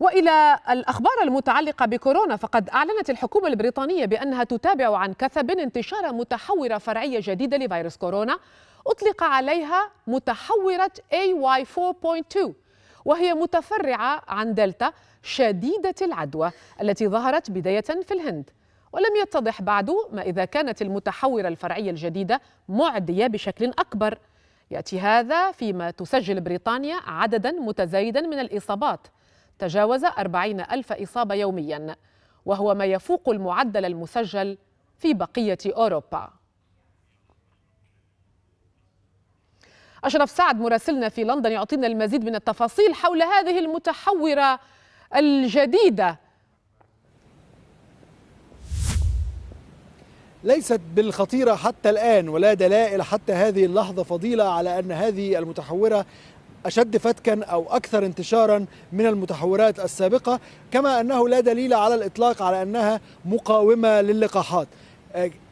والى الاخبار المتعلقه بكورونا فقد اعلنت الحكومه البريطانيه بانها تتابع عن كثب انتشار متحوره فرعيه جديده لفيروس كورونا اطلق عليها متحوره AY 4.2 وهي متفرعه عن دلتا شديده العدوى التي ظهرت بدايه في الهند ولم يتضح بعد ما اذا كانت المتحوره الفرعيه الجديده معديه بشكل اكبر ياتي هذا فيما تسجل بريطانيا عددا متزايدا من الاصابات تجاوز أربعين ألف إصابة يومياً وهو ما يفوق المعدل المسجل في بقية أوروبا أشرف سعد مراسلنا في لندن يعطينا المزيد من التفاصيل حول هذه المتحورة الجديدة ليست بالخطيرة حتى الآن ولا دلائل حتى هذه اللحظة فضيلة على أن هذه المتحورة أشد فتكا أو أكثر انتشارا من المتحورات السابقة كما أنه لا دليل على الإطلاق على أنها مقاومة للقاحات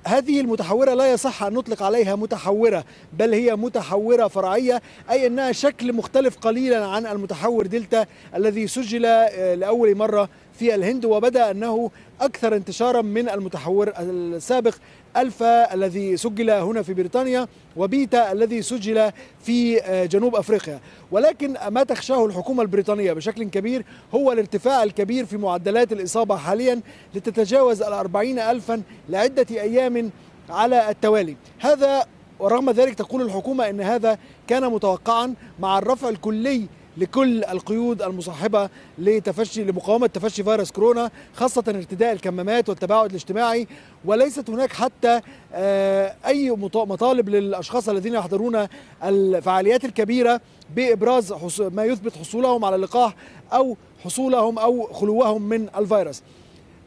هذه المتحورة لا يصح أن نطلق عليها متحورة بل هي متحورة فرعية أي أنها شكل مختلف قليلا عن المتحور دلتا الذي سجل آه، لأول مرة في الهند وبدا انه اكثر انتشارا من المتحور السابق الفا الذي سجل هنا في بريطانيا وبيتا الذي سجل في آه، جنوب افريقيا ولكن ما تخشاه الحكومه البريطانيه بشكل كبير هو الارتفاع الكبير في معدلات الاصابه حاليا لتتجاوز الأربعين الفا لعده ايام أيام على التوالي هذا ورغم ذلك تقول الحكومة أن هذا كان متوقعا مع الرفع الكلي لكل القيود المصاحبه لتفشي لمقاومه تفشي فيروس كورونا خاصه ارتداء الكمامات والتباعد الاجتماعي وليست هناك حتى آه، اي مطالب للاشخاص الذين يحضرون الفعاليات الكبيره بابراز ما يثبت حصولهم على اللقاح او حصولهم او خلوهم من الفيروس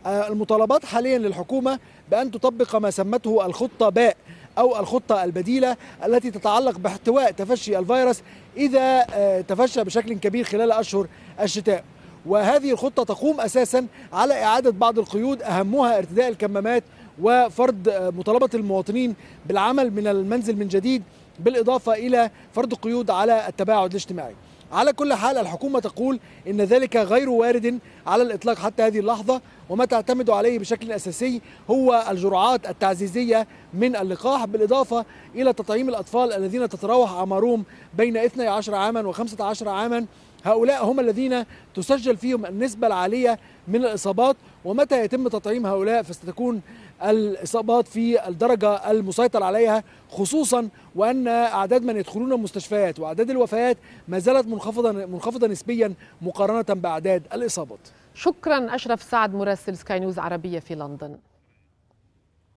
آه، المطالبات حاليا للحكومة بأن تطبق ما سمته الخطة باء أو الخطة البديلة التي تتعلق باحتواء تفشي الفيروس إذا آه، تفشى بشكل كبير خلال أشهر الشتاء وهذه الخطة تقوم أساسا على إعادة بعض القيود أهمها ارتداء الكمامات وفرض آه، مطالبة المواطنين بالعمل من المنزل من جديد بالإضافة إلى فرض قيود على التباعد الاجتماعي على كل حال الحكومة تقول إن ذلك غير وارد على الإطلاق حتى هذه اللحظة وما تعتمد عليه بشكل أساسي هو الجرعات التعزيزية من اللقاح بالإضافة إلى تطعيم الأطفال الذين تتراوح أعمارهم بين 12 عاما و15 عاما هؤلاء هم الذين تسجل فيهم النسبة العالية من الإصابات ومتى يتم تطعيم هؤلاء فستكون الإصابات في الدرجة المسيطر عليها خصوصا وأن أعداد من يدخلون المستشفيات وأعداد الوفيات ما زالت منخفضة, منخفضة نسبيا مقارنة بأعداد الإصابات شكرا أشرف سعد مراسل سكاي نيوز عربية في لندن